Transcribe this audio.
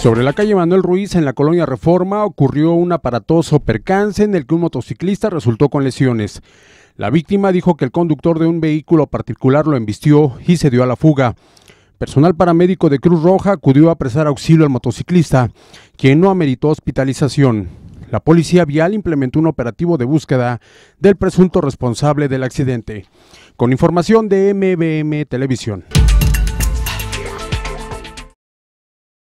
Sobre la calle Manuel Ruiz, en la colonia Reforma, ocurrió un aparatoso percance en el que un motociclista resultó con lesiones. La víctima dijo que el conductor de un vehículo particular lo embistió y se dio a la fuga. Personal paramédico de Cruz Roja acudió a prestar auxilio al motociclista, quien no ameritó hospitalización. La policía vial implementó un operativo de búsqueda del presunto responsable del accidente. Con información de MBM Televisión.